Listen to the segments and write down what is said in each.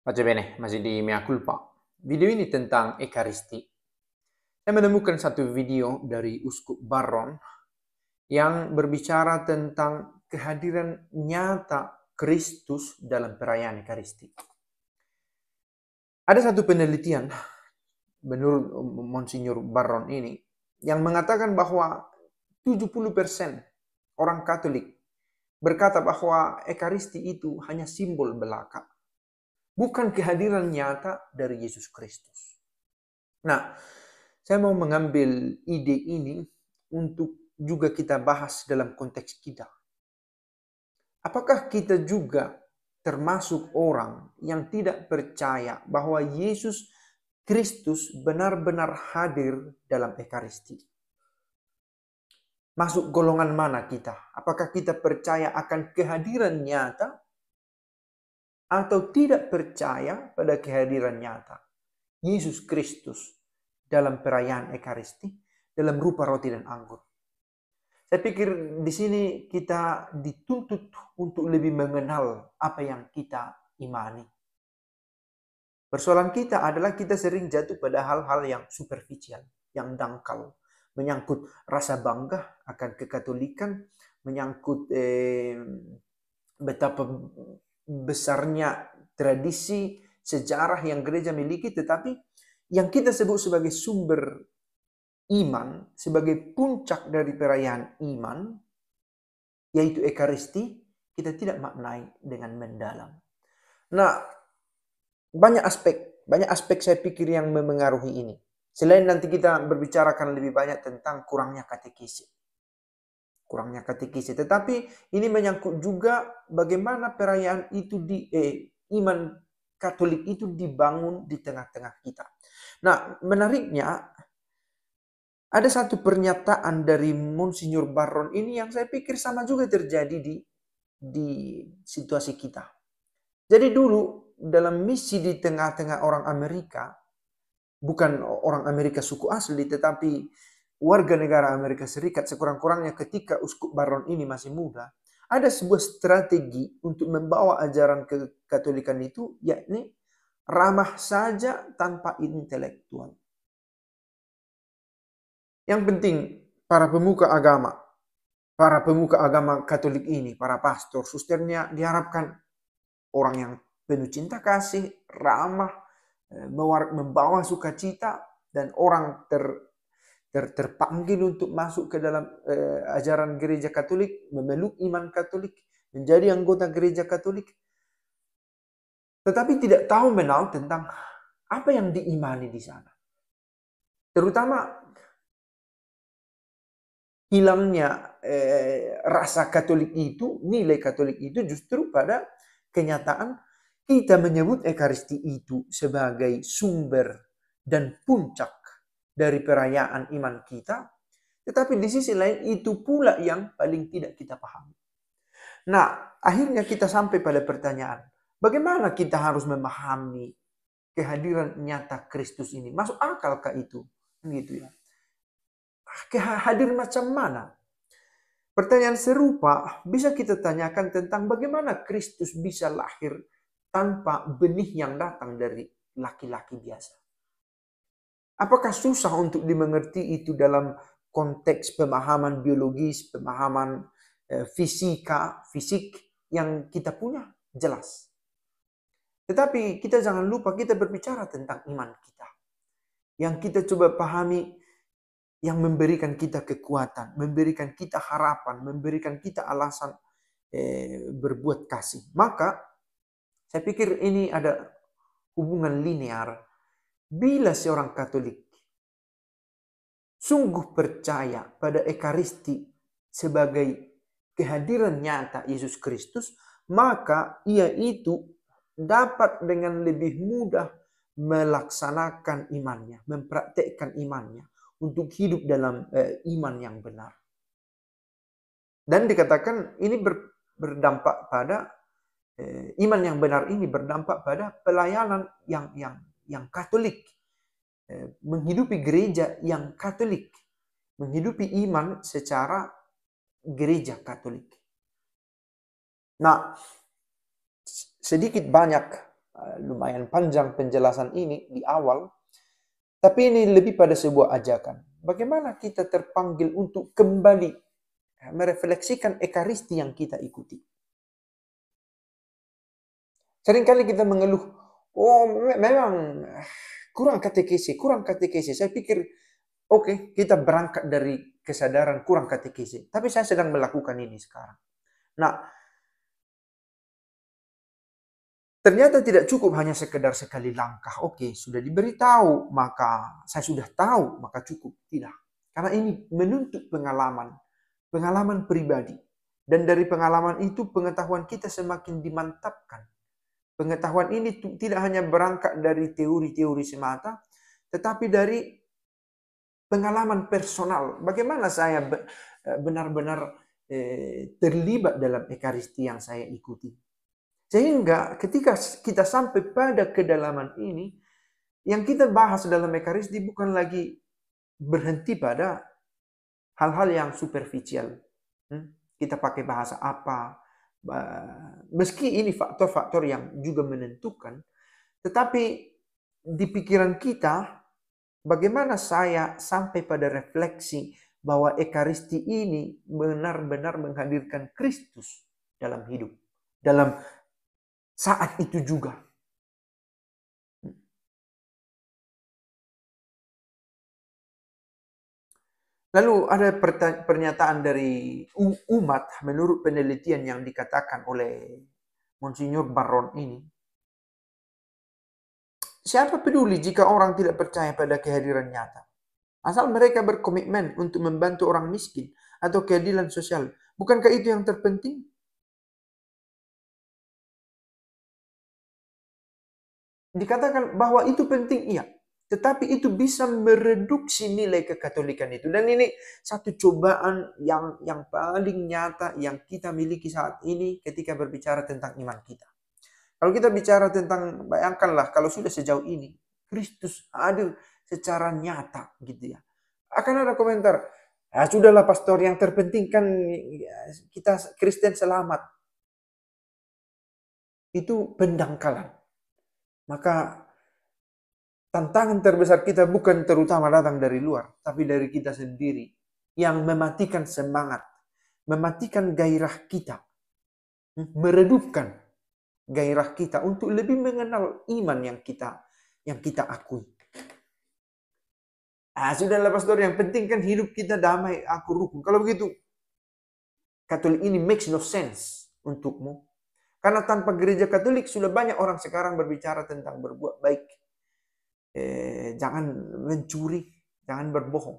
Baca bene, masih di Mea Culpa. Video ini tentang Ekaristi. Saya menemukan satu video dari Uskup Baron yang berbicara tentang kehadiran nyata Kristus dalam perayaan Ekaristi. Ada satu penelitian menurut Monsinyur Baron ini yang mengatakan bahwa 70% orang Katolik berkata bahwa Ekaristi itu hanya simbol belaka bukan kehadiran nyata dari Yesus Kristus. Nah, saya mau mengambil ide ini untuk juga kita bahas dalam konteks kita. Apakah kita juga termasuk orang yang tidak percaya bahwa Yesus Kristus benar-benar hadir dalam Ekaristi? Masuk golongan mana kita? Apakah kita percaya akan kehadiran nyata atau tidak percaya pada kehadiran nyata Yesus Kristus dalam perayaan Ekaristi dalam rupa roti dan anggur. Saya pikir di sini kita dituntut untuk lebih mengenal apa yang kita imani. Persoalan kita adalah kita sering jatuh pada hal-hal yang superficial, yang dangkal, menyangkut rasa bangga akan kekatolikan, menyangkut eh, betapa besarnya tradisi sejarah yang gereja miliki, tetapi yang kita sebut sebagai sumber iman, sebagai puncak dari perayaan iman, yaitu Ekaristi, kita tidak maknai dengan mendalam. Nah, banyak aspek, banyak aspek saya pikir yang memengaruhi ini. Selain nanti kita berbicarakan lebih banyak tentang kurangnya katekisis kurangnya katekisi. Tetapi ini menyangkut juga bagaimana perayaan itu di eh, iman Katolik itu dibangun di tengah-tengah kita. Nah, menariknya ada satu pernyataan dari Monsinyur Baron ini yang saya pikir sama juga terjadi di di situasi kita. Jadi dulu dalam misi di tengah-tengah orang Amerika, bukan orang Amerika suku asli, tetapi warga negara Amerika Serikat sekurang-kurangnya ketika uskup Baron ini masih muda, ada sebuah strategi untuk membawa ajaran kekatolikan itu, yakni ramah saja tanpa intelektual. Yang penting, para pemuka agama, para pemuka agama Katolik ini, para pastor, susternya diharapkan orang yang penuh cinta kasih, ramah, eh, membawa sukacita, dan orang ter ter terpanggil untuk masuk ke dalam eh, ajaran gereja Katolik, memeluk iman Katolik, menjadi anggota gereja Katolik, tetapi tidak tahu menau tentang apa yang diimani di sana. Terutama hilangnya eh, rasa Katolik itu, nilai Katolik itu justru pada kenyataan kita menyebut Ekaristi itu sebagai sumber dan puncak dari perayaan iman kita, tetapi di sisi lain itu pula yang paling tidak kita pahami. Nah, akhirnya kita sampai pada pertanyaan, bagaimana kita harus memahami kehadiran nyata Kristus ini? Masuk akalkah itu? Gitu ya. kehadir macam mana? Pertanyaan serupa bisa kita tanyakan tentang bagaimana Kristus bisa lahir tanpa benih yang datang dari laki-laki biasa. Apakah susah untuk dimengerti itu dalam konteks pemahaman biologis, pemahaman eh, fisika, fisik yang kita punya? Jelas. Tetapi kita jangan lupa kita berbicara tentang iman kita. Yang kita coba pahami yang memberikan kita kekuatan, memberikan kita harapan, memberikan kita alasan eh, berbuat kasih. Maka saya pikir ini ada hubungan linear Bila seorang Katolik sungguh percaya pada Ekaristi sebagai kehadiran nyata Yesus Kristus, maka ia itu dapat dengan lebih mudah melaksanakan imannya, mempraktekkan imannya untuk hidup dalam eh, iman yang benar. Dan dikatakan ini berdampak pada eh, iman yang benar ini berdampak pada pelayanan yang yang yang Katolik, eh, menghidupi gereja yang Katolik, menghidupi iman secara gereja Katolik. Nah, sedikit banyak eh, lumayan panjang penjelasan ini di awal, tapi ini lebih pada sebuah ajakan. Bagaimana kita terpanggil untuk kembali eh, merefleksikan ekaristi yang kita ikuti. Seringkali kita mengeluh, Oh, memang kurang katekesi, kurang katekesi. Saya pikir, oke, okay, kita berangkat dari kesadaran kurang katekesi. Tapi saya sedang melakukan ini sekarang. Nah, ternyata tidak cukup hanya sekedar sekali langkah. Oke, okay, sudah diberitahu, maka saya sudah tahu, maka cukup. Tidak. Karena ini menuntut pengalaman, pengalaman pribadi. Dan dari pengalaman itu pengetahuan kita semakin dimantapkan Pengetahuan ini tidak hanya berangkat dari teori-teori semata, tetapi dari pengalaman personal. Bagaimana saya eh, benar-benar eh, terlibat dalam ekaristi yang saya ikuti. Sehingga ketika kita sampai pada kedalaman ini, yang kita bahas dalam ekaristi bukan lagi berhenti pada hal-hal yang superficial. Hmm? Kita pakai bahasa apa, Meski ini faktor-faktor yang juga menentukan, tetapi di pikiran kita, bagaimana saya sampai pada refleksi bahwa Ekaristi ini benar-benar menghadirkan Kristus dalam hidup, dalam saat itu juga. Lalu ada pernyataan dari umat menurut penelitian yang dikatakan oleh Monsignor Baron ini. Siapa peduli jika orang tidak percaya pada kehadiran nyata? Asal mereka berkomitmen untuk membantu orang miskin atau keadilan sosial, bukankah itu yang terpenting? Dikatakan bahwa itu penting, iya. Tetapi itu bisa mereduksi nilai kekatolikan itu. Dan ini satu cobaan yang yang paling nyata yang kita miliki saat ini ketika berbicara tentang iman kita. Kalau kita bicara tentang, bayangkanlah kalau sudah sejauh ini, Kristus hadir secara nyata gitu ya. Akan ada komentar, ya sudahlah pastor yang terpenting kan kita Kristen selamat. Itu pendangkalan. Maka Tantangan terbesar kita bukan terutama datang dari luar, tapi dari kita sendiri yang mematikan semangat, mematikan gairah kita, meredupkan gairah kita untuk lebih mengenal iman yang kita yang kita akui. Ah, sudah lepas dari yang penting kan hidup kita damai, aku rukun. Kalau begitu, Katolik ini makes no sense untukmu. Karena tanpa gereja Katolik sudah banyak orang sekarang berbicara tentang berbuat baik eh, jangan mencuri, jangan berbohong.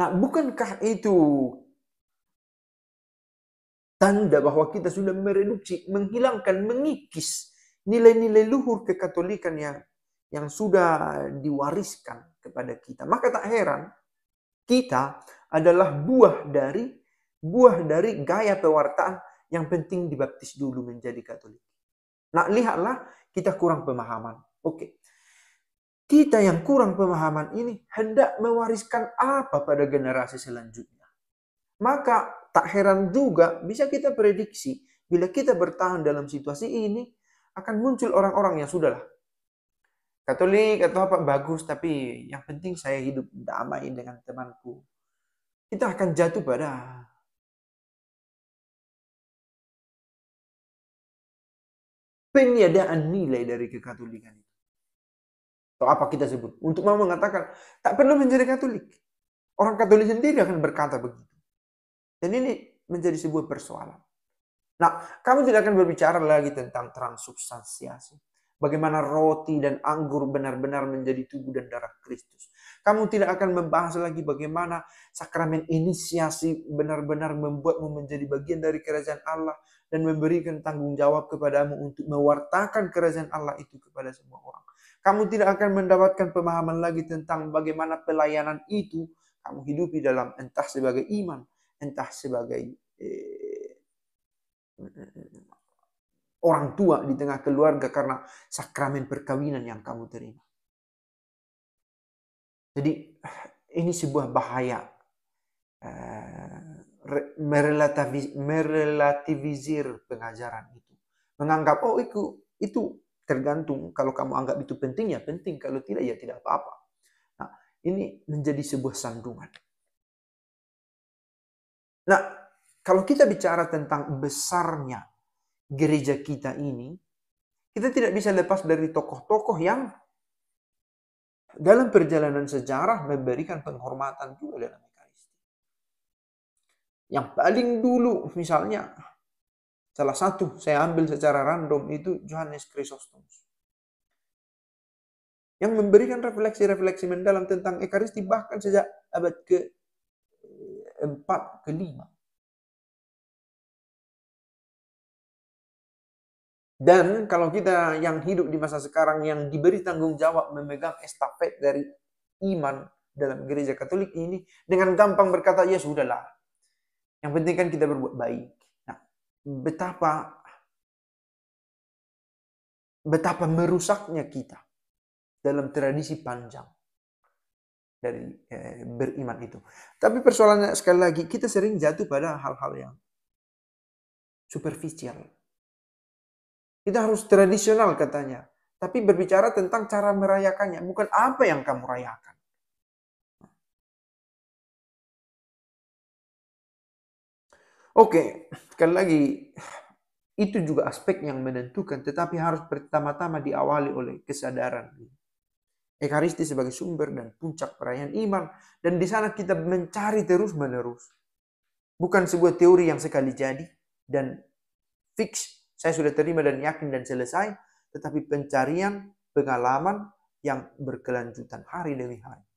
Nah, bukankah itu tanda bahwa kita sudah mereduksi, menghilangkan, mengikis nilai-nilai luhur kekatolikan yang yang sudah diwariskan kepada kita. Maka tak heran kita adalah buah dari buah dari gaya pewartaan yang penting dibaptis dulu menjadi Katolik. Nak lihatlah kita kurang pemahaman. Oke. Kita yang kurang pemahaman ini hendak mewariskan apa pada generasi selanjutnya. Maka tak heran juga bisa kita prediksi bila kita bertahan dalam situasi ini akan muncul orang-orang yang sudahlah. Katolik atau apa bagus tapi yang penting saya hidup damai dengan temanku. Kita akan jatuh pada peniadaan nilai dari kekatolikan itu. Atau apa kita sebut? Untuk mau mengatakan, tak perlu menjadi katolik. Orang katolik sendiri akan berkata begitu. Dan ini menjadi sebuah persoalan. Nah, kamu tidak akan berbicara lagi tentang transubstansiasi. Bagaimana roti dan anggur benar-benar menjadi tubuh dan darah Kristus. Kamu tidak akan membahas lagi bagaimana sakramen inisiasi benar-benar membuatmu menjadi bagian dari kerajaan Allah dan memberikan tanggung jawab kepadamu untuk mewartakan kerajaan Allah itu kepada semua orang. Kamu tidak akan mendapatkan pemahaman lagi tentang bagaimana pelayanan itu kamu hidupi dalam entah sebagai iman, entah sebagai eh, orang tua di tengah keluarga karena sakramen perkawinan yang kamu terima. Jadi ini sebuah bahaya eh, merelativiz, merelativisir pengajaran itu. Menganggap, oh itu, itu tergantung kalau kamu anggap itu penting ya penting, kalau tidak ya tidak apa-apa. Nah, ini menjadi sebuah sandungan. Nah, kalau kita bicara tentang besarnya gereja kita ini, kita tidak bisa lepas dari tokoh-tokoh yang dalam perjalanan sejarah memberikan penghormatan juga dalam yang paling dulu misalnya salah satu saya ambil secara random itu Johannes Chrysostomus yang memberikan refleksi-refleksi mendalam tentang Ekaristi bahkan sejak abad ke 4 ke 5. Dan kalau kita yang hidup di masa sekarang yang diberi tanggung jawab memegang estafet dari iman dalam gereja Katolik ini dengan gampang berkata ya sudahlah yang penting kan kita berbuat baik. Nah, betapa betapa merusaknya kita dalam tradisi panjang dari eh, beriman itu. Tapi persoalannya sekali lagi kita sering jatuh pada hal-hal yang superficial. Kita harus tradisional katanya, tapi berbicara tentang cara merayakannya, bukan apa yang kamu rayakan. Oke, sekali lagi itu juga aspek yang menentukan, tetapi harus pertama-tama diawali oleh kesadaran. Ekaristi sebagai sumber dan puncak perayaan iman, dan di sana kita mencari terus-menerus. Bukan sebuah teori yang sekali jadi dan fix, saya sudah terima dan yakin dan selesai, tetapi pencarian pengalaman yang berkelanjutan hari demi hari.